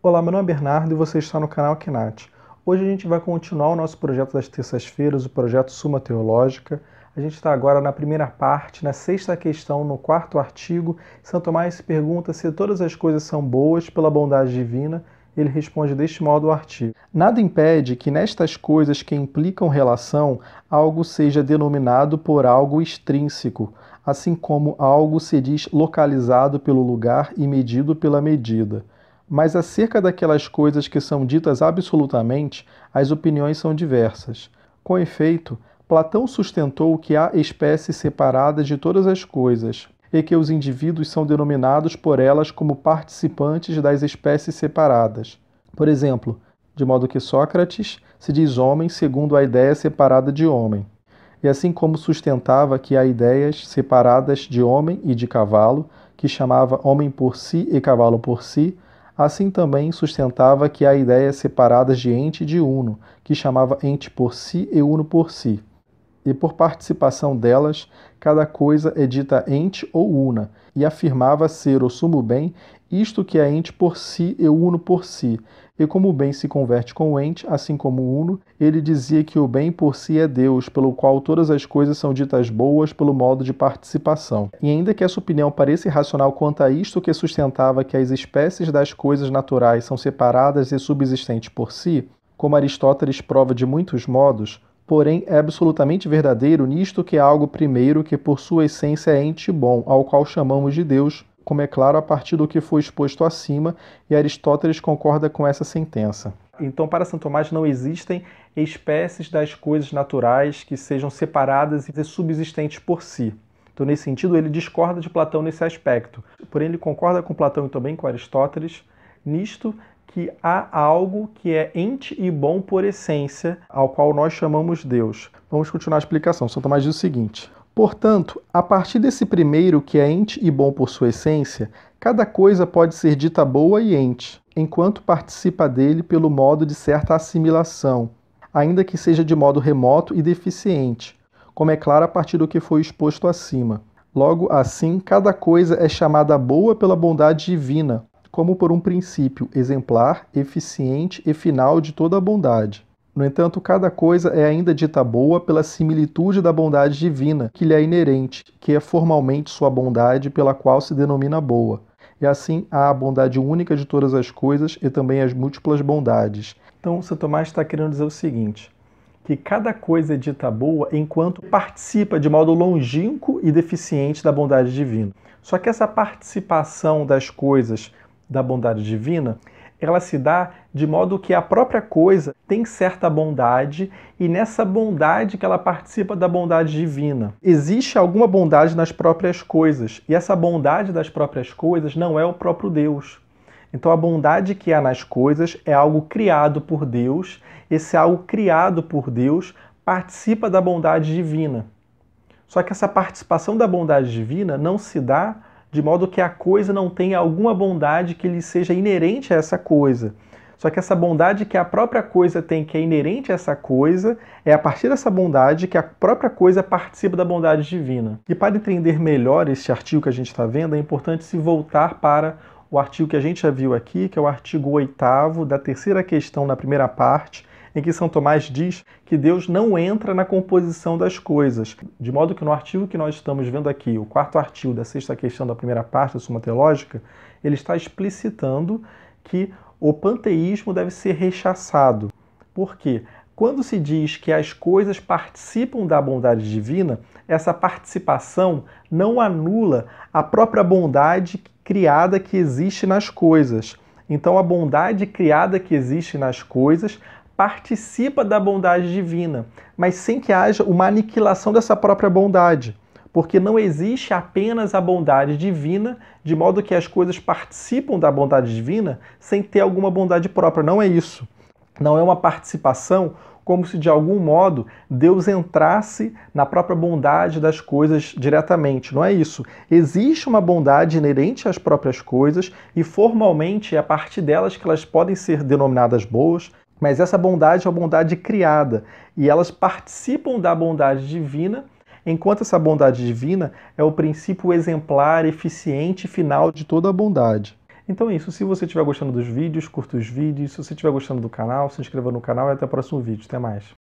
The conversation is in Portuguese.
Olá, meu nome é Bernardo e você está no canal Kinat. Hoje a gente vai continuar o nosso projeto das terças-feiras, o projeto Suma Teológica. A gente está agora na primeira parte, na sexta questão, no quarto artigo. São Tomás pergunta se todas as coisas são boas pela bondade divina. Ele responde deste modo o artigo: Nada impede que nestas coisas que implicam relação, algo seja denominado por algo extrínseco, assim como algo se diz localizado pelo lugar e medido pela medida mas acerca daquelas coisas que são ditas absolutamente, as opiniões são diversas. Com efeito, Platão sustentou que há espécies separadas de todas as coisas, e que os indivíduos são denominados por elas como participantes das espécies separadas. Por exemplo, de modo que Sócrates se diz homem segundo a ideia separada de homem. E assim como sustentava que há ideias separadas de homem e de cavalo, que chamava homem por si e cavalo por si, Assim também sustentava que há ideias separadas de ente e de uno, que chamava ente por si e uno por si. E por participação delas, cada coisa é dita ente ou una, e afirmava ser o sumo bem isto que é ente por si e uno por si, e como o bem se converte com o ente, assim como o uno, ele dizia que o bem por si é Deus, pelo qual todas as coisas são ditas boas pelo modo de participação. E ainda que essa opinião pareça irracional quanto a isto que sustentava que as espécies das coisas naturais são separadas e subsistentes por si, como Aristóteles prova de muitos modos, porém é absolutamente verdadeiro nisto que é algo primeiro que por sua essência é ente bom, ao qual chamamos de Deus, como é claro a partir do que foi exposto acima, e Aristóteles concorda com essa sentença. Então, para São Tomás, não existem espécies das coisas naturais que sejam separadas e subsistentes por si. Então, nesse sentido, ele discorda de Platão nesse aspecto. Porém, ele concorda com Platão e também com Aristóteles nisto que há algo que é ente e bom por essência, ao qual nós chamamos Deus. Vamos continuar a explicação. São Tomás diz o seguinte: Portanto, a partir desse primeiro que é ente e bom por sua essência, cada coisa pode ser dita boa e ente, enquanto participa dele pelo modo de certa assimilação, ainda que seja de modo remoto e deficiente, como é claro a partir do que foi exposto acima. Logo assim, cada coisa é chamada boa pela bondade divina, como por um princípio exemplar, eficiente e final de toda a bondade. No entanto, cada coisa é ainda dita boa pela similitude da bondade divina que lhe é inerente, que é formalmente sua bondade pela qual se denomina boa. E assim há a bondade única de todas as coisas e também as múltiplas bondades. Então, São Tomás está querendo dizer o seguinte: que cada coisa é dita boa enquanto participa de modo longínquo e deficiente da bondade divina. Só que essa participação das coisas da bondade divina ela se dá de modo que a própria coisa tem certa bondade e nessa bondade que ela participa da bondade divina. Existe alguma bondade nas próprias coisas e essa bondade das próprias coisas não é o próprio Deus. Então a bondade que há nas coisas é algo criado por Deus, esse algo criado por Deus participa da bondade divina. Só que essa participação da bondade divina não se dá de modo que a coisa não tenha alguma bondade que lhe seja inerente a essa coisa. Só que essa bondade que a própria coisa tem, que é inerente a essa coisa, é a partir dessa bondade que a própria coisa participa da bondade divina. E para entender melhor este artigo que a gente está vendo, é importante se voltar para o artigo que a gente já viu aqui, que é o artigo 8 da terceira questão na primeira parte, em que São Tomás diz que Deus não entra na composição das coisas. De modo que no artigo que nós estamos vendo aqui, o quarto artigo da sexta questão da primeira parte da Suma Teológica, ele está explicitando que o panteísmo deve ser rechaçado. Por quê? Quando se diz que as coisas participam da bondade divina, essa participação não anula a própria bondade criada que existe nas coisas. Então, a bondade criada que existe nas coisas participa da bondade divina, mas sem que haja uma aniquilação dessa própria bondade, porque não existe apenas a bondade divina, de modo que as coisas participam da bondade divina sem ter alguma bondade própria. Não é isso. Não é uma participação como se de algum modo Deus entrasse na própria bondade das coisas diretamente. Não é isso. Existe uma bondade inerente às próprias coisas e formalmente é a partir delas que elas podem ser denominadas boas, mas essa bondade é uma bondade criada e elas participam da bondade divina, enquanto essa bondade divina é o princípio exemplar, eficiente final de toda a bondade. Então é isso. Se você estiver gostando dos vídeos, curta os vídeos. Se você estiver gostando do canal, se inscreva no canal e até o próximo vídeo. Até mais.